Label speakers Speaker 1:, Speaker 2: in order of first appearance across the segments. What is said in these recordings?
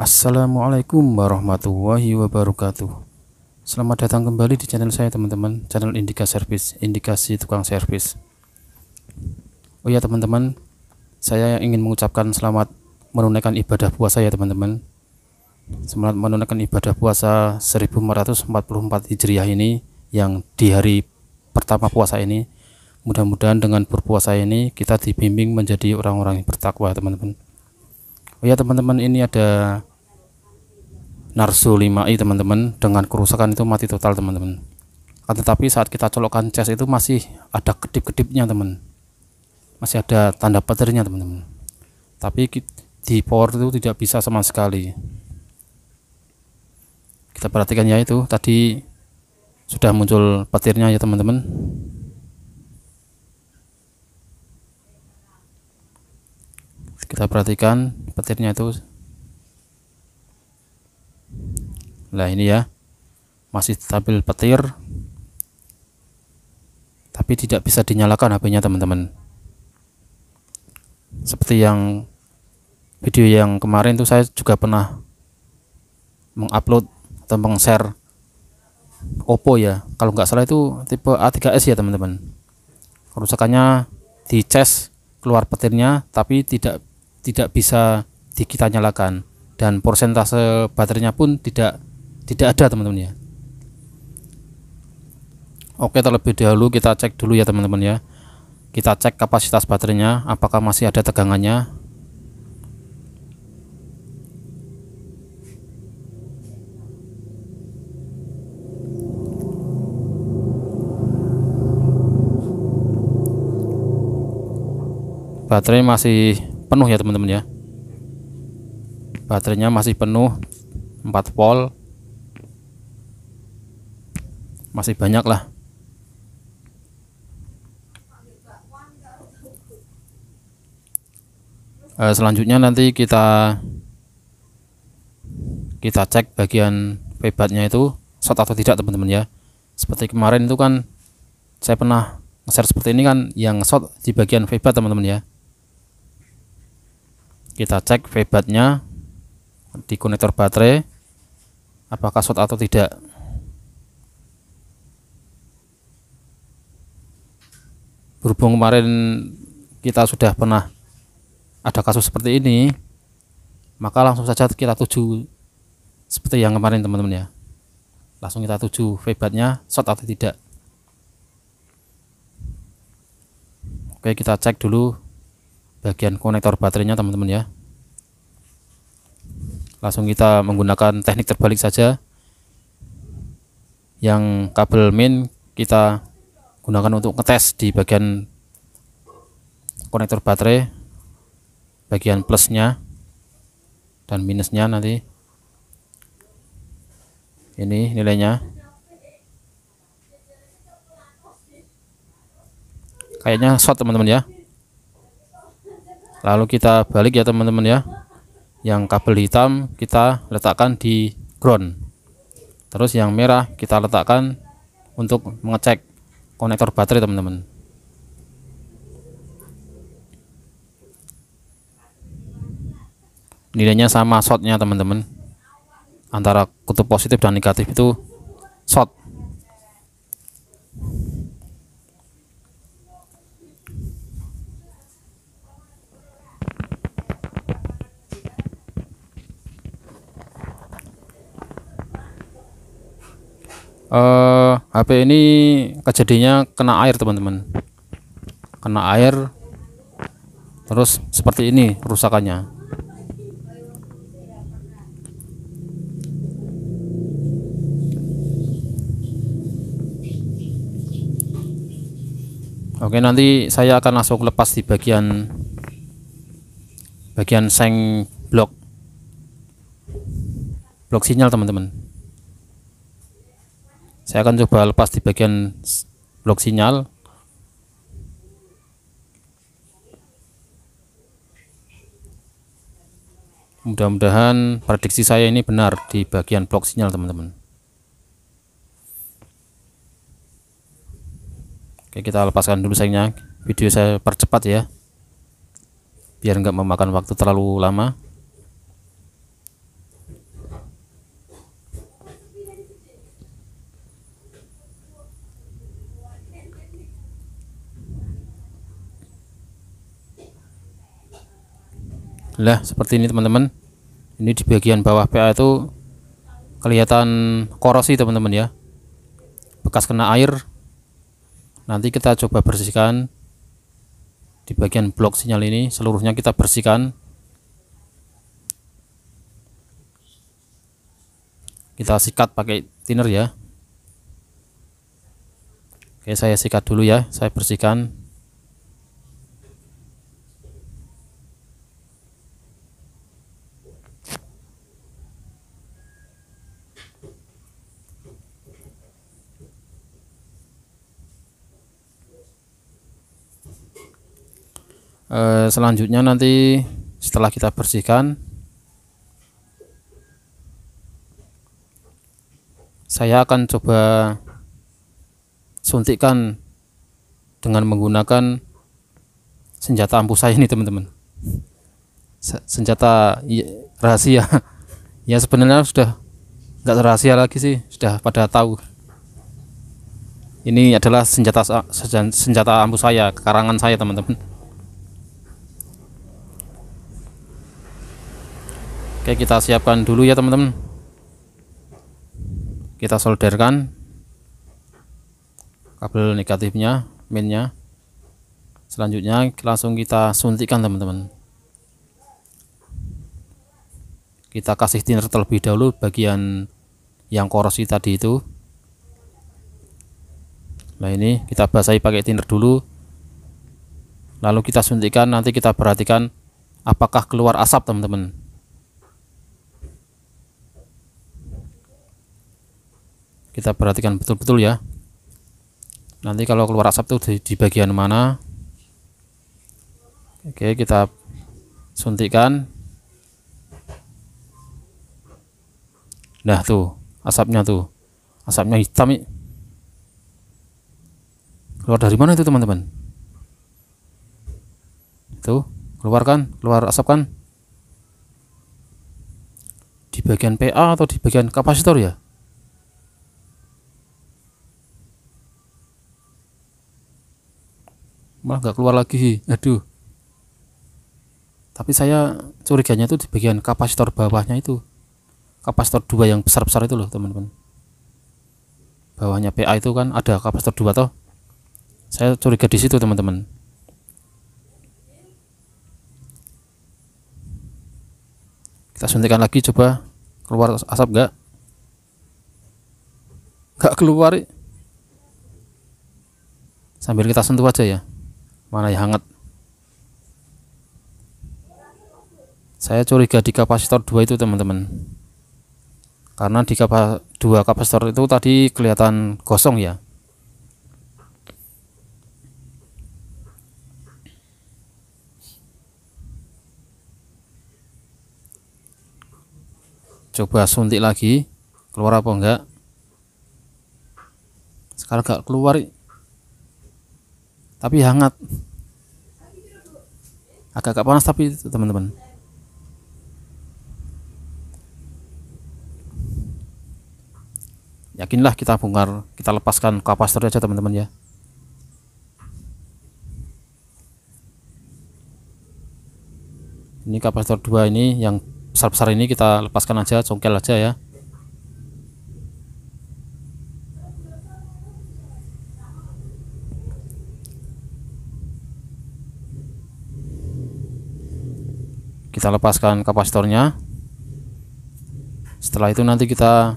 Speaker 1: Assalamualaikum warahmatullahi wabarakatuh Selamat datang kembali di channel saya teman-teman Channel Indika Service Indikasi Tukang Service Oh ya teman-teman Saya ingin mengucapkan selamat menunaikan ibadah puasa ya teman-teman Selamat menunaikan ibadah puasa 1444 Hijriah ini Yang di hari pertama puasa ini Mudah-mudahan dengan berpuasa ini kita dibimbing menjadi orang-orang yang bertakwa teman-teman Oh ya teman-teman ini ada Narsu 5i teman-teman dengan kerusakan itu mati total teman-teman ah, tetapi saat kita colokkan chest itu masih ada kedip-kedipnya teman masih ada tanda petirnya teman-teman tapi di power itu tidak bisa sama sekali kita perhatikan ya itu tadi sudah muncul petirnya ya teman-teman kita perhatikan petirnya itu Nah ini ya masih stabil petir tapi tidak bisa dinyalakan HP-nya teman-teman seperti yang video yang kemarin tuh saya juga pernah mengupload atau meng-share Oppo ya kalau nggak salah itu tipe A3s ya teman-teman kerusakannya di chest keluar petirnya tapi tidak tidak bisa di kita nyalakan dan persentase baterainya pun tidak tidak ada teman-teman ya oke terlebih dahulu kita cek dulu ya teman-teman ya kita cek kapasitas baterainya apakah masih ada tegangannya baterai masih penuh ya teman-teman ya baterainya masih penuh 4 volt masih banyak lah eh, selanjutnya nanti kita kita cek bagian pebatnya itu shot atau tidak teman-teman ya seperti kemarin itu kan saya pernah share seperti ini kan yang shot di bagian febat teman-teman ya kita cek febatnya di konektor baterai apakah shot atau tidak berhubung kemarin kita sudah pernah ada kasus seperti ini maka langsung saja kita tuju seperti yang kemarin teman-teman ya langsung kita tuju feedbacknya short atau tidak oke kita cek dulu bagian konektor baterainya teman-teman ya langsung kita menggunakan teknik terbalik saja yang kabel min kita gunakan untuk ngetes di bagian konektor baterai bagian plusnya dan minusnya nanti ini nilainya kayaknya short teman-teman ya lalu kita balik ya teman-teman ya yang kabel hitam kita letakkan di ground terus yang merah kita letakkan untuk mengecek konektor baterai teman-teman nilainya sama shotnya teman-teman antara kutub positif dan negatif itu shot uh, eh, HP ini kejadiannya kena air teman-teman kena air terus seperti ini rusakannya Oke nanti saya akan langsung lepas di bagian bagian seng blok blok sinyal teman-teman saya akan coba lepas di bagian blok sinyal mudah-mudahan prediksi saya ini benar di bagian blok sinyal teman-teman Oke kita lepaskan dulu sayangnya video saya percepat ya biar nggak memakan waktu terlalu lama lah seperti ini teman-teman ini di bagian bawah PA itu kelihatan korosi teman-teman ya bekas kena air nanti kita coba bersihkan di bagian blok sinyal ini seluruhnya kita bersihkan kita sikat pakai thinner ya Oke saya sikat dulu ya saya bersihkan eh, selanjutnya nanti setelah kita bersihkan saya akan coba suntikan dengan menggunakan senjata ampuh saya ini teman-teman senjata rahasia ya sebenarnya sudah tidak rahasia lagi sih sudah pada tahu ini adalah senjata senjata ampuh saya karangan saya teman-teman Oke kita siapkan dulu ya teman-teman kita solderkan kabel negatifnya minnya. selanjutnya langsung kita suntikkan teman-teman kita kasih thinner terlebih dahulu bagian yang korosi tadi itu nah ini kita basahi pakai thinner dulu lalu kita suntikan. nanti kita perhatikan apakah keluar asap teman-teman kita perhatikan betul-betul ya nanti kalau keluar asap itu di, di bagian mana oke kita suntikan nah tuh asapnya tuh asapnya hitam keluar dari mana itu teman-teman itu keluarkan, keluar asap kan di bagian PA atau di bagian kapasitor ya malah nggak keluar lagi aduh tapi saya curiganya itu di bagian kapasitor bawahnya itu kapasitor dua yang besar-besar itu loh teman-teman bawahnya PA itu kan ada kapasitor dua toh saya curiga di situ teman-teman kita suntikan lagi coba keluar asap nggak? Nggak keluar sambil kita sentuh aja ya mana yang hangat saya curiga di kapasitor 2 itu teman-teman karena di dua kapasitor itu tadi kelihatan gosong ya coba suntik lagi keluar apa enggak sekarang enggak keluar tapi hangat agak-agak panas tapi teman-teman yakinlah kita bongkar kita lepaskan kapasitor aja teman-teman ya ini kapasitor 2 ini yang besar-besar ini kita lepaskan aja congkel aja ya kita lepaskan kapasitornya setelah itu nanti kita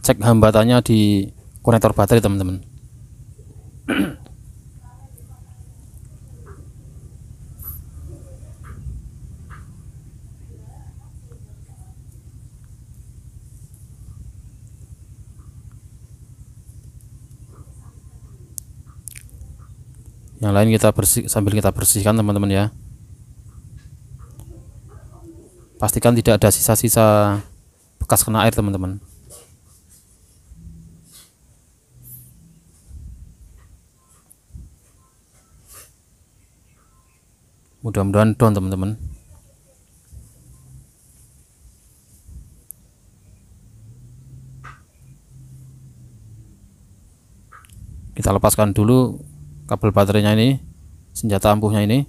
Speaker 1: cek hambatannya di konektor baterai teman-teman yang lain kita bersih sambil kita bersihkan teman-teman ya pastikan tidak ada sisa-sisa bekas kena air teman-teman mudah-mudahan down teman-teman kita lepaskan dulu kabel baterainya ini senjata ampuhnya ini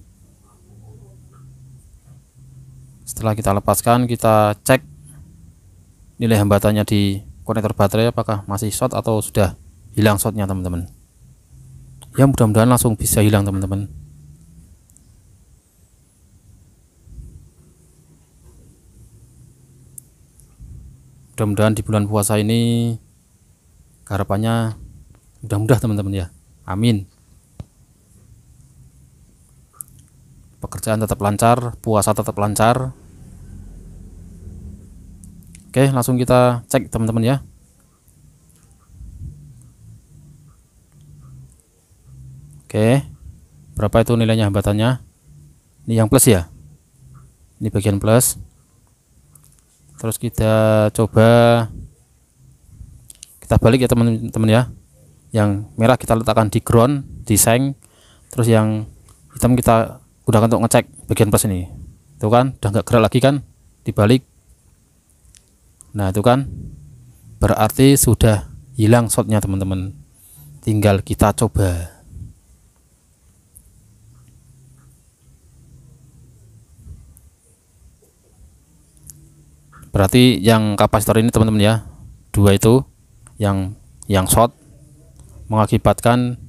Speaker 1: setelah kita lepaskan kita cek nilai hambatannya di konektor baterai apakah masih short atau sudah hilang shortnya teman-teman ya mudah-mudahan langsung bisa hilang teman-teman mudah-mudahan di bulan puasa ini harapannya mudah-mudah teman-teman ya amin pekerjaan tetap lancar, puasa tetap lancar. Oke, langsung kita cek teman-teman ya. Oke. Berapa itu nilainya hambatannya? Ini yang plus ya. Ini bagian plus. Terus kita coba kita balik ya teman-teman ya. Yang merah kita letakkan di ground, di seng. Terus yang hitam kita gunakan untuk ngecek bagian plus ini itu kan udah nggak gerak lagi kan dibalik nah itu kan berarti sudah hilang shotnya teman-teman tinggal kita coba berarti yang kapasitor ini teman-teman ya dua itu yang yang short mengakibatkan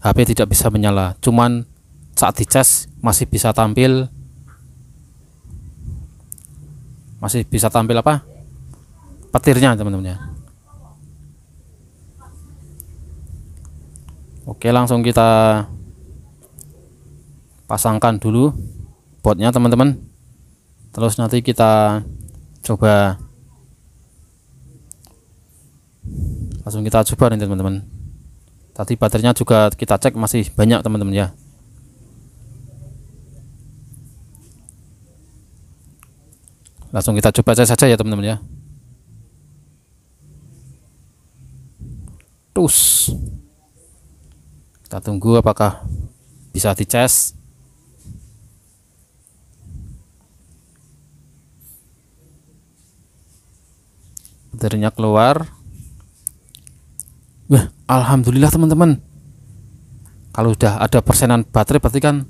Speaker 1: HP tidak bisa menyala cuman saat dicas masih bisa tampil masih bisa tampil apa petirnya teman-teman ya oke langsung kita pasangkan dulu botnya teman-teman terus nanti kita coba langsung kita coba nih teman-teman tadi baterainya juga kita cek masih banyak teman-teman ya Langsung kita coba saja ya teman-teman ya. terus Kita tunggu apakah bisa dicas. Baterainya keluar. Wah, alhamdulillah teman-teman. Kalau sudah ada persenan baterai berarti kan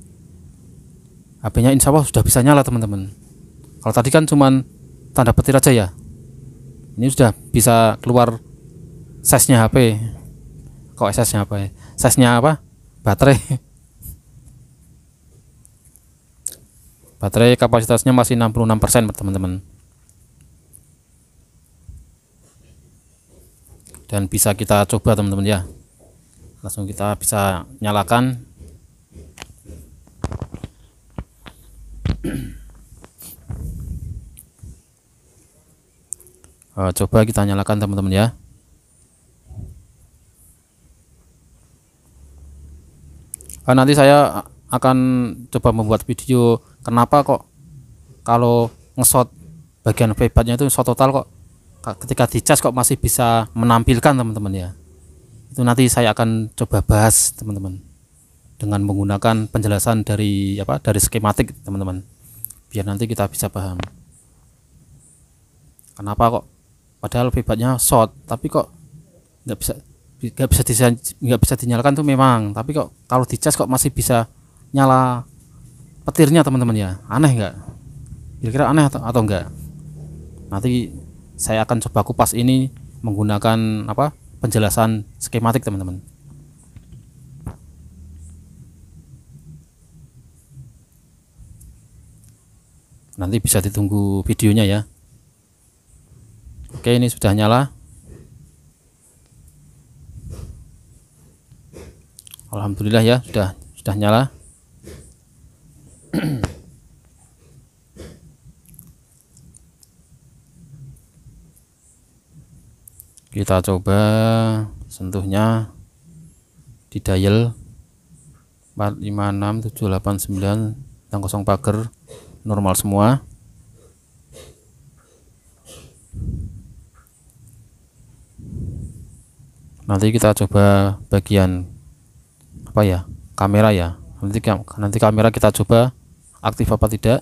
Speaker 1: HP-nya insya Allah sudah bisa nyala teman-teman. Kalau tadi kan cuman tanda petir aja ya. Ini sudah bisa keluar size-nya HP. Kok size-nya apa ya? Size-nya apa? Baterai. Baterai kapasitasnya masih 66% teman-teman. Dan bisa kita coba teman-teman ya. Langsung kita bisa nyalakan. e, coba kita nyalakan teman-teman ya e, nanti saya akan coba membuat video kenapa kok kalau ngesot bagian playbacknya itu shot total kok ketika di dicas kok masih bisa menampilkan teman-teman ya itu nanti saya akan coba bahas teman-teman dengan menggunakan penjelasan dari apa dari skematik teman-teman biar nanti kita bisa paham kenapa kok padahal vibatnya short tapi kok nggak bisa nggak bisa nggak bisa dinyalakan tuh memang tapi kok kalau dicas kok masih bisa nyala petirnya teman-teman ya aneh nggak kira-kira aneh atau, atau enggak nanti saya akan coba kupas ini menggunakan apa penjelasan skematik teman-teman nanti bisa ditunggu videonya ya Oke, ini sudah nyala. Alhamdulillah ya, sudah sudah nyala. Kita coba sentuhnya di dial 456789 kosong pagar normal semua. nanti kita coba bagian apa ya kamera ya nanti nanti kamera kita coba aktif apa tidak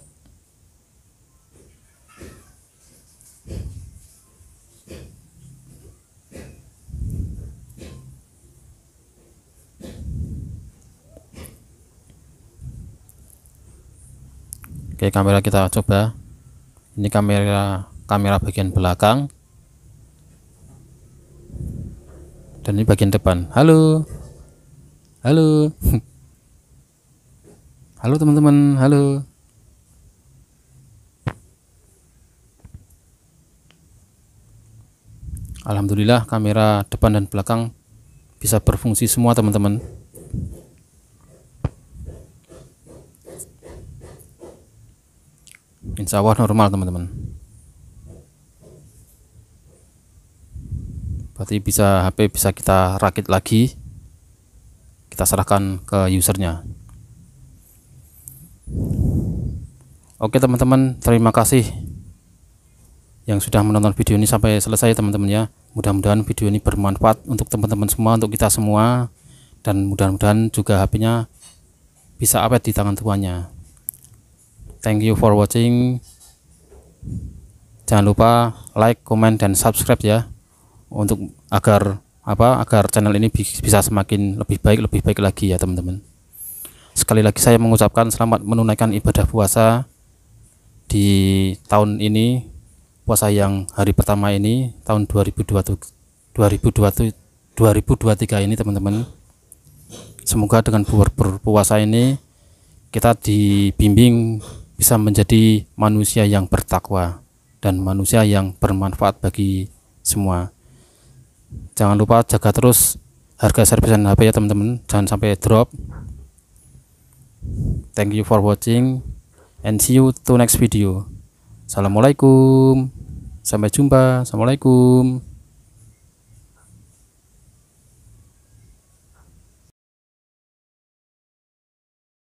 Speaker 1: Oke kamera kita coba ini kamera kamera bagian belakang dan ini bagian depan halo halo halo teman-teman halo Alhamdulillah kamera depan dan belakang bisa berfungsi semua teman-teman Insya Allah normal teman-teman berarti bisa HP bisa kita rakit lagi kita serahkan ke usernya oke teman-teman terima kasih yang sudah menonton video ini sampai selesai teman-teman ya mudah-mudahan video ini bermanfaat untuk teman-teman semua untuk kita semua dan mudah-mudahan juga HP-nya bisa awet di tangan tuanya. thank you for watching jangan lupa like, comment, dan subscribe ya untuk agar apa agar channel ini bisa semakin lebih baik lebih baik lagi ya teman-teman sekali lagi saya mengucapkan selamat menunaikan ibadah puasa di tahun ini puasa yang hari pertama ini tahun 2022 2022 2023 ini teman-teman semoga dengan berpuasa ini kita dibimbing bisa menjadi manusia yang bertakwa dan manusia yang bermanfaat bagi semua jangan lupa jaga terus harga servisan HP ya teman-teman jangan sampai drop thank you for watching and see you to next video assalamualaikum sampai jumpa assalamualaikum